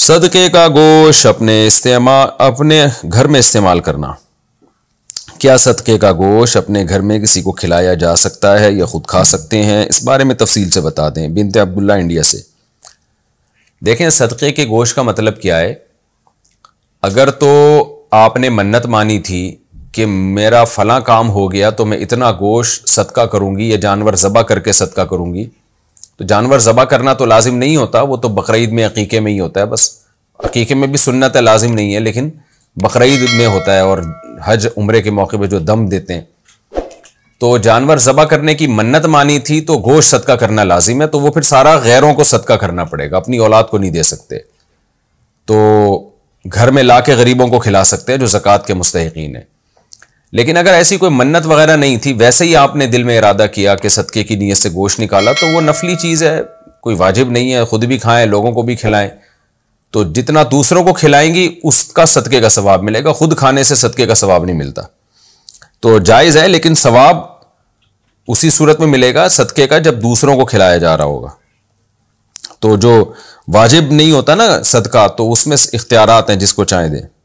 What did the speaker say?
सदके का गोश अपने इस्तेमाल अपने घर में इस्तेमाल करना क्या सदक़े का गोश अपने घर में किसी को खिलाया जा सकता है या ख़ुद खा सकते हैं इस बारे में तफसील से बता दें बिनते अब्दुल्ला इंडिया से देखें सदक़े के गोश का मतलब क्या है अगर तो आपने मन्नत मानी थी कि मेरा फ़लाँ काम हो गया तो मैं इतना गोश सदका करूँगी या जानवर ज़बा करके सदका करूँगी तो जानवर ज़बा करना तो लाजिम नहीं होता वो तो बकरीद में अकीके में ही होता है बस अकीके में भी सुनना तो लाजिम नहीं है लेकिन बकरीद में होता है और हज उम्र के मौके पर जो दम देते हैं तो जानवर ज़बा करने की मन्नत मानी थी तो गोश सदका करना लाजिम है तो वो फिर सारा गैरों को सदका करना पड़ेगा अपनी औलाद को नहीं दे सकते तो घर में ला के गरीबों को खिला सकते हैं जो ज़क़़त के मुस्तकिन हैं लेकिन अगर ऐसी कोई मन्नत वगैरह नहीं थी वैसे ही आपने दिल में इरादा किया कि सदके की नीयत से गोश्त निकाला तो वो नफली चीज़ है कोई वाजिब नहीं है ख़ुद भी खाएं लोगों को भी खिलाएं तो जितना दूसरों को खिलाएंगी उसका सदके का सवाब मिलेगा खुद खाने से सदके का सवाब नहीं मिलता तो जायज़ है लेकिन सवाब उसी सूरत में मिलेगा सदके का जब दूसरों को खिलाया जा रहा होगा तो जो वाजिब नहीं होता ना सदका तो उसमें इख्तियार हैं जिसको चाहे दें